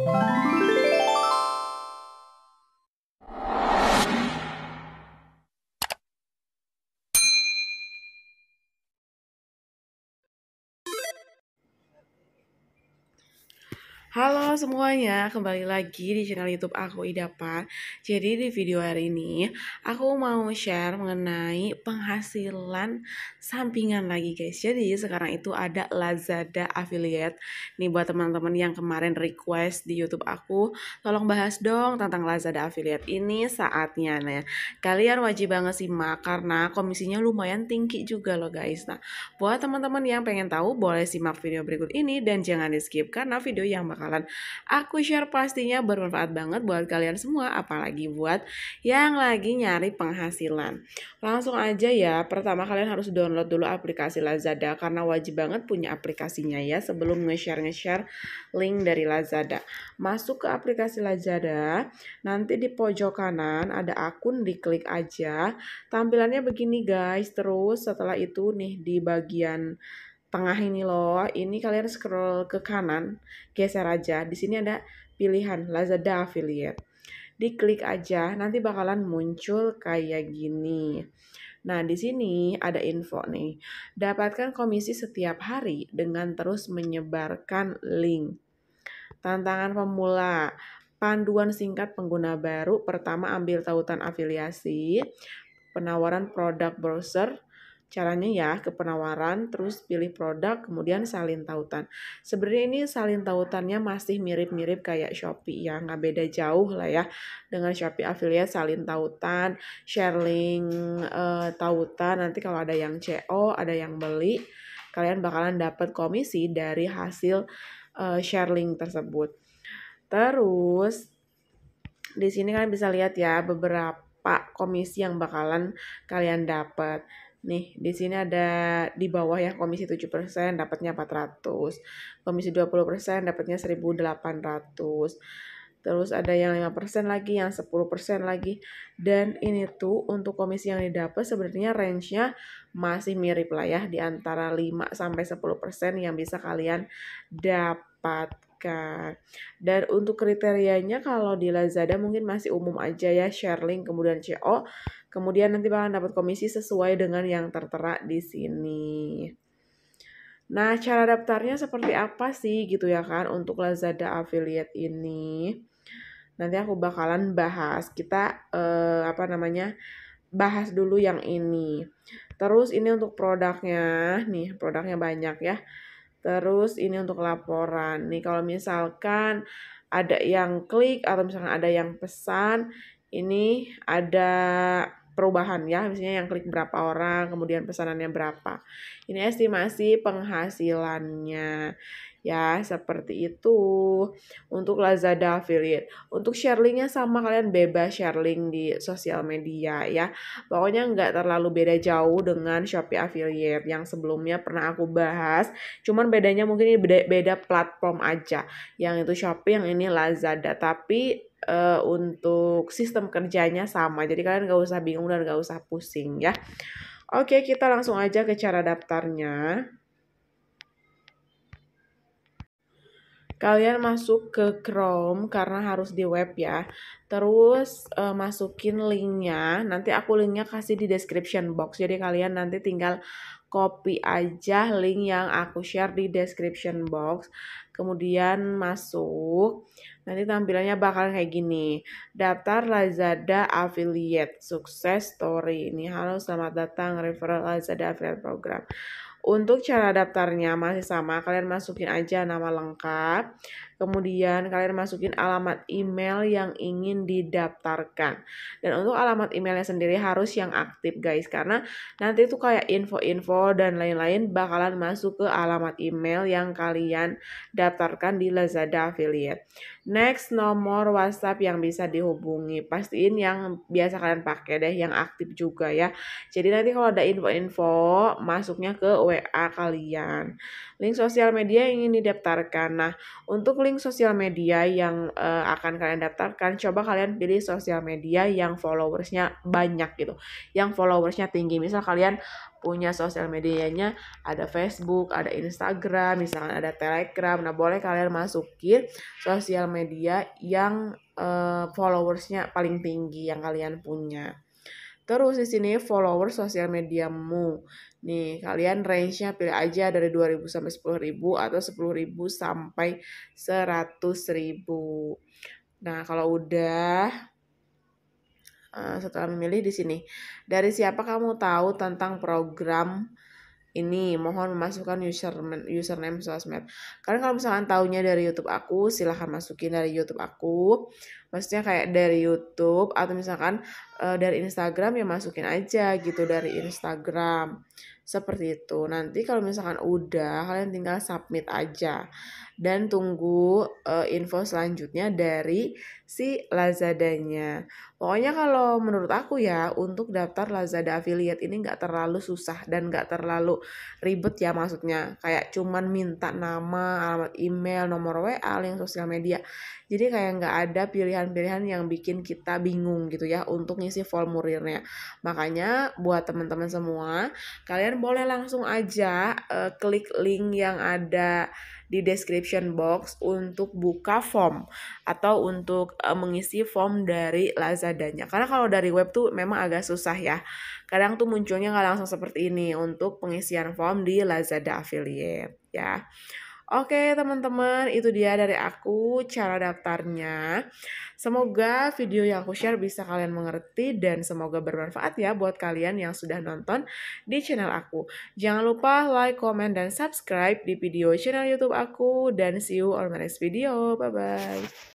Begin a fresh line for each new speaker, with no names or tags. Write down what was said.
you Halo semuanya, kembali lagi di channel YouTube aku Idapa. Jadi di video hari ini aku mau share mengenai penghasilan sampingan lagi guys. Jadi sekarang itu ada Lazada affiliate. Nih buat teman-teman yang kemarin request di YouTube aku, tolong bahas dong tentang Lazada affiliate ini saatnya. nih. kalian wajib banget simak karena komisinya lumayan tinggi juga loh guys. Nah, buat teman-teman yang pengen tahu boleh simak video berikut ini dan jangan di skip karena video yang bakal Aku share pastinya bermanfaat banget buat kalian semua, apalagi buat yang lagi nyari penghasilan. Langsung aja ya, pertama kalian harus download dulu aplikasi Lazada karena wajib banget punya aplikasinya ya sebelum nge-share-nge-share link dari Lazada. Masuk ke aplikasi Lazada, nanti di pojok kanan ada akun diklik aja. Tampilannya begini guys, terus setelah itu nih di bagian tengah ini loh. Ini kalian scroll ke kanan, geser aja. Di sini ada pilihan Lazada affiliate. Diklik aja, nanti bakalan muncul kayak gini. Nah, di sini ada info nih. Dapatkan komisi setiap hari dengan terus menyebarkan link. Tantangan pemula, panduan singkat pengguna baru, pertama ambil tautan afiliasi, penawaran produk browser, caranya ya ke penawaran, terus pilih produk, kemudian salin tautan. Sebenarnya ini salin tautannya masih mirip-mirip kayak Shopee ya, nggak beda jauh lah ya dengan Shopee affiliate salin tautan, sharing uh, tautan. Nanti kalau ada yang CO, ada yang beli, kalian bakalan dapat komisi dari hasil uh, sharing tersebut. Terus di sini kalian bisa lihat ya beberapa komisi yang bakalan kalian dapat. Nih, di sini ada di bawah ya komisi 7% dapatnya 400. Komisi 20% dapatnya 1800. Terus ada yang 5% lagi, yang 10% lagi. Dan ini tuh untuk komisi yang didapat sebenarnya range-nya masih mirip lah ya di antara 5 sampai 10% yang bisa kalian dapat diberikan. Dan untuk kriterianya kalau di Lazada mungkin masih umum aja ya share link kemudian CO, kemudian nanti bakalan dapat komisi sesuai dengan yang tertera di sini. Nah, cara daftarnya seperti apa sih gitu ya kan untuk Lazada affiliate ini? Nanti aku bakalan bahas. Kita eh, apa namanya? bahas dulu yang ini. Terus ini untuk produknya, nih produknya banyak ya. Terus ini untuk laporan. Nih kalau misalkan ada yang klik atau misalkan ada yang pesan, ini ada perubahan ya, misalnya yang klik berapa orang, kemudian pesanannya berapa. Ini estimasi penghasilannya ya seperti itu untuk Lazada affiliate untuk share linknya sama kalian bebas share link di sosial media ya pokoknya nggak terlalu beda jauh dengan Shopee affiliate yang sebelumnya pernah aku bahas cuman bedanya mungkin ini beda, beda platform aja yang itu Shopee yang ini Lazada tapi uh, untuk sistem kerjanya sama. Jadi kalian gak usah bingung dan gak usah pusing ya. Oke, kita langsung aja ke cara daftarnya. kalian masuk ke Chrome karena harus di web ya. Terus uh, masukin linknya. Nanti aku linknya kasih di description box. Jadi kalian nanti tinggal copy aja link yang aku share di description box. Kemudian masuk. Nanti tampilannya bakal kayak gini. Daftar Lazada Affiliate Sukses Story. Ini halo selamat datang referral Lazada Affiliate Program. Untuk cara daftarnya masih sama, kalian masukin aja nama lengkap, kemudian kalian masukin alamat email yang ingin didaftarkan. Dan untuk alamat emailnya sendiri harus yang aktif guys, karena nanti itu kayak info-info dan lain-lain bakalan masuk ke alamat email yang kalian daftarkan di Lazada Affiliate. Next, nomor WhatsApp yang bisa dihubungi. Pastiin yang biasa kalian pakai deh, yang aktif juga ya. Jadi nanti kalau ada info-info, masuknya ke web WA kalian. Link sosial media yang ingin didaftarkan. Nah, untuk link sosial media yang uh, akan kalian daftarkan, coba kalian pilih sosial media yang followersnya banyak gitu. Yang followersnya tinggi. Misal kalian punya sosial medianya ada Facebook, ada Instagram, misalkan ada Telegram. Nah, boleh kalian masukin sosial media yang uh, followersnya paling tinggi yang kalian punya. Terus di sini follower sosial mediamu. Nih, kalian range-nya pilih aja dari 2000 sampai 10.000 atau 10.000 sampai 100.000. Nah, kalau udah eh, setelah memilih di sini, dari siapa kamu tahu tentang program ini mohon memasukkan user username sosmed Karena kalau misalkan taunya dari YouTube aku silahkan masukin dari YouTube aku maksudnya kayak dari YouTube atau misalkan uh, dari Instagram ya masukin aja gitu dari Instagram seperti itu. Nanti kalau misalkan udah, kalian tinggal submit aja dan tunggu uh, info selanjutnya dari si Lazadanya. Pokoknya kalau menurut aku ya untuk daftar Lazada affiliate ini nggak terlalu susah dan nggak terlalu ribet ya maksudnya. Kayak cuman minta nama, alamat email, nomor WA, link sosial media. Jadi kayak nggak ada pilihan-pilihan yang bikin kita bingung gitu ya untuk ngisi formulirnya Makanya buat teman-teman semua, kalian kalian boleh langsung aja uh, klik link yang ada di description box untuk buka form atau untuk uh, mengisi form dari Lazadanya. Karena kalau dari web tuh memang agak susah ya. Kadang tuh munculnya nggak langsung seperti ini untuk pengisian form di Lazada affiliate ya. Oke teman-teman, itu dia dari aku cara daftarnya. Semoga video yang aku share bisa kalian mengerti dan semoga bermanfaat ya buat kalian yang sudah nonton di channel aku. Jangan lupa like, comment, dan subscribe di video channel YouTube aku. Dan see you on my next video. Bye-bye.